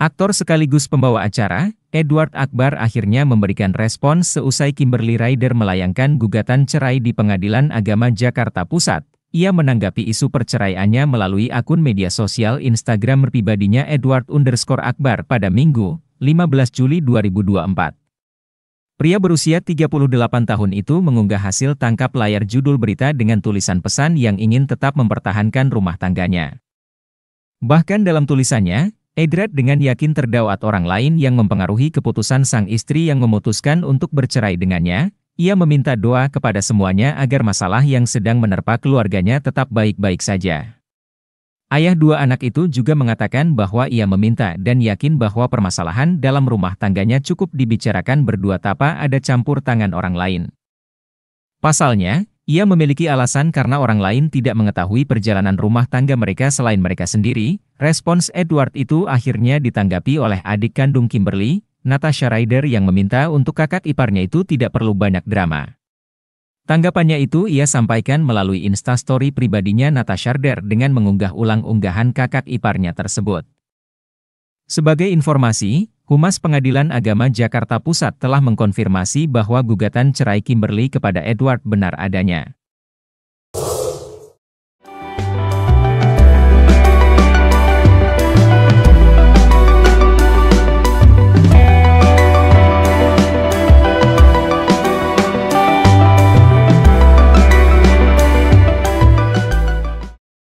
Aktor sekaligus pembawa acara, Edward Akbar akhirnya memberikan respons seusai Kimberly Ryder melayangkan gugatan cerai di Pengadilan Agama Jakarta Pusat. Ia menanggapi isu perceraiannya melalui akun media sosial Instagram pribadinya Edward underscore Akbar pada Minggu, 15 Juli 2024. Pria berusia 38 tahun itu mengunggah hasil tangkap layar judul berita dengan tulisan pesan yang ingin tetap mempertahankan rumah tangganya. Bahkan dalam tulisannya, Edred dengan yakin terdawat orang lain yang mempengaruhi keputusan sang istri yang memutuskan untuk bercerai dengannya, ia meminta doa kepada semuanya agar masalah yang sedang menerpa keluarganya tetap baik-baik saja. Ayah dua anak itu juga mengatakan bahwa ia meminta dan yakin bahwa permasalahan dalam rumah tangganya cukup dibicarakan berdua tanpa ada campur tangan orang lain. Pasalnya, ia memiliki alasan karena orang lain tidak mengetahui perjalanan rumah tangga mereka selain mereka sendiri, Respons Edward itu akhirnya ditanggapi oleh adik kandung Kimberly, Natasha Ryder yang meminta untuk kakak iparnya itu tidak perlu banyak drama. Tanggapannya itu ia sampaikan melalui instastory pribadinya Natasha Ryder dengan mengunggah ulang unggahan kakak iparnya tersebut. Sebagai informasi, Humas Pengadilan Agama Jakarta Pusat telah mengkonfirmasi bahwa gugatan cerai Kimberly kepada Edward benar adanya.